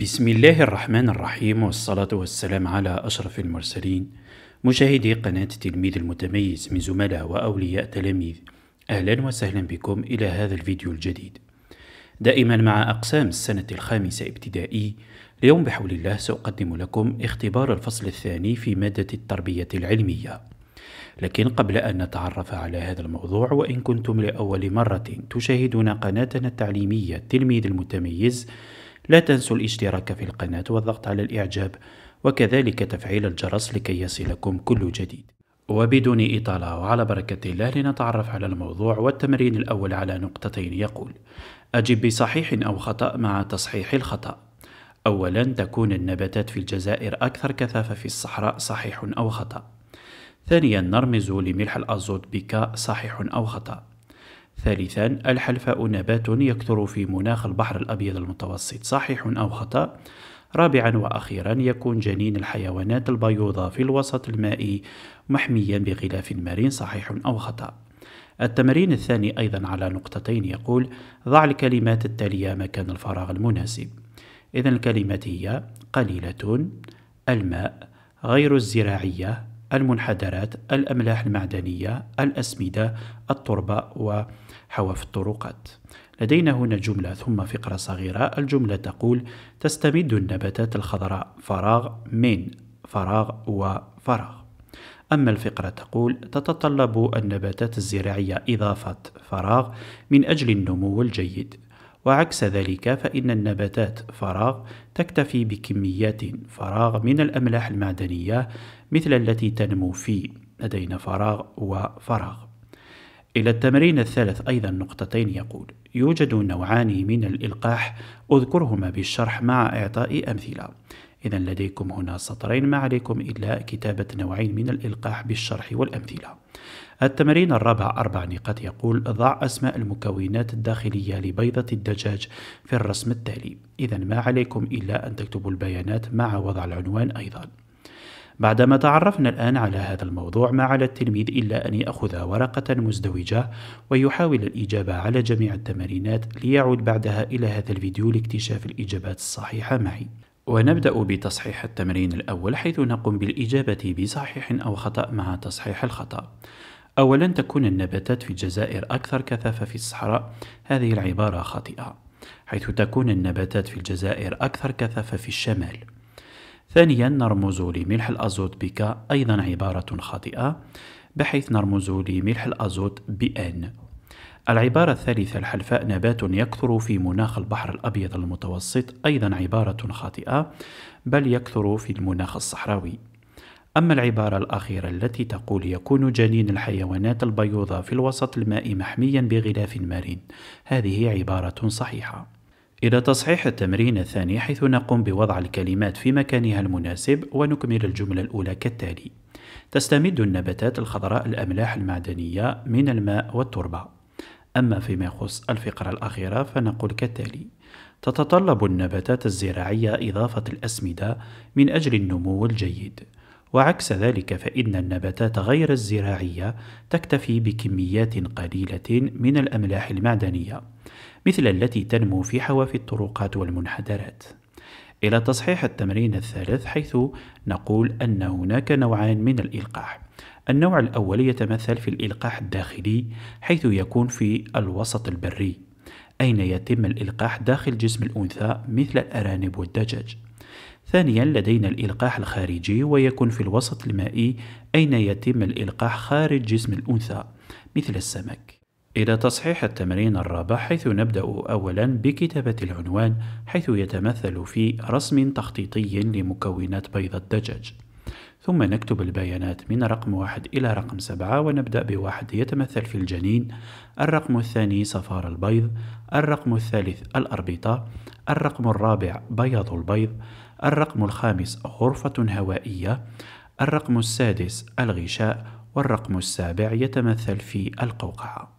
بسم الله الرحمن الرحيم والصلاة والسلام على أشرف المرسلين مشاهدي قناة تلميذ المتميز من زملاء وأولياء تلاميذ أهلا وسهلا بكم إلى هذا الفيديو الجديد دائما مع أقسام السنة الخامسة ابتدائي اليوم بحول الله سأقدم لكم اختبار الفصل الثاني في مادة التربية العلمية لكن قبل أن نتعرف على هذا الموضوع وإن كنتم لأول مرة تشاهدون قناتنا التعليمية تلميذ المتميز لا تنسوا الاشتراك في القناة والضغط على الإعجاب وكذلك تفعيل الجرس لكي يصلكم كل جديد وبدون إطالة وعلى بركة الله لنتعرف على الموضوع والتمرين الأول على نقطتين يقول أجب بصحيح أو خطأ مع تصحيح الخطأ أولا تكون النباتات في الجزائر أكثر كثافة في الصحراء صحيح أو خطأ ثانيا نرمز لملح الأزوت بك صحيح أو خطأ ثالثا الحلفاء نبات يكثر في مناخ البحر الأبيض المتوسط صحيح أو خطأ؟ رابعا وأخيرا يكون جنين الحيوانات البيوضة في الوسط المائي محميا بغلاف مرين صحيح أو خطأ التمرين الثاني أيضا على نقطتين يقول ضع الكلمات التالية مكان الفراغ المناسب إذا الكلمات هي قليلة الماء غير الزراعية المنحدرات الأملاح المعدنية الأسمدة التربة وحواف الطرقات لدينا هنا جملة ثم فقرة صغيرة الجملة تقول تستمد النباتات الخضراء فراغ من فراغ وفراغ أما الفقرة تقول تتطلب النباتات الزراعية إضافة فراغ من أجل النمو الجيد وعكس ذلك فإن النباتات فراغ تكتفي بكميات فراغ من الأملاح المعدنية مثل التي تنمو في لدينا فراغ وفراغ إلى التمرين الثالث أيضا نقطتين يقول يوجد نوعان من الإلقاح أذكرهما بالشرح مع إعطاء أمثلة إذا لديكم هنا سطرين ما عليكم إلا كتابة نوعين من الإلقاح بالشرح والأمثلة التمرين الرابع أربع نقاط يقول ضع أسماء المكونات الداخلية لبيضة الدجاج في الرسم التالي إذا ما عليكم إلا أن تكتبوا البيانات مع وضع العنوان أيضا بعدما تعرفنا الآن على هذا الموضوع ما على التلميذ إلا أن يأخذ ورقة مزدوجة ويحاول الإجابة على جميع التمارينات ليعود بعدها إلى هذا الفيديو لاكتشاف الإجابات الصحيحة معي ونبدأ بتصحيح التمرين الأول حيث نقوم بالإجابة بصحيح أو خطأ مع تصحيح الخطأ أولا تكون النباتات في الجزائر أكثر كثافة في الصحراء هذه العبارة خاطئة حيث تكون النباتات في الجزائر أكثر كثافة في الشمال ثانيا نرمز لملح الأزوت بك أيضا عبارة خاطئة بحيث نرمز لملح الأزوت بأن العبارة الثالثة الحلفاء نبات يكثر في مناخ البحر الأبيض المتوسط أيضا عبارة خاطئة بل يكثر في المناخ الصحراوي أما العبارة الأخيرة التي تقول يكون جنين الحيوانات البيوضة في الوسط الماء محميا بغلاف مرن هذه عبارة صحيحة إلى تصحيح التمرين الثاني حيث نقوم بوضع الكلمات في مكانها المناسب ونكمل الجملة الأولى كالتالي تستمد النباتات الخضراء الأملاح المعدنية من الماء والتربة أما فيما يخص الفقرة الأخيرة فنقول كالتالي تتطلب النباتات الزراعية إضافة الأسمدة من أجل النمو الجيد وعكس ذلك فإن النباتات غير الزراعية تكتفي بكميات قليلة من الأملاح المعدنية مثل التي تنمو في حوافي الطرقات والمنحدرات إلى تصحيح التمرين الثالث حيث نقول أن هناك نوعان من الإلقاح النوع الأول يتمثل في الإلقاح الداخلي حيث يكون في الوسط البري أين يتم الإلقاح داخل جسم الأنثى مثل الأرانب والدجاج ثانيا لدينا الإلقاح الخارجي ويكون في الوسط المائي أين يتم الإلقاح خارج جسم الأنثى مثل السمك إلى تصحيح التمرين الرابع حيث نبدأ أولا بكتابة العنوان حيث يتمثل في رسم تخطيطي لمكونات بيض الدجاج ثم نكتب البيانات من رقم واحد إلى رقم سبعة ونبدأ بواحد يتمثل في الجنين الرقم الثاني صفار البيض الرقم الثالث الأربطة الرقم الرابع بياض البيض الرقم الخامس غرفة هوائية الرقم السادس الغشاء والرقم السابع يتمثل في القوقعة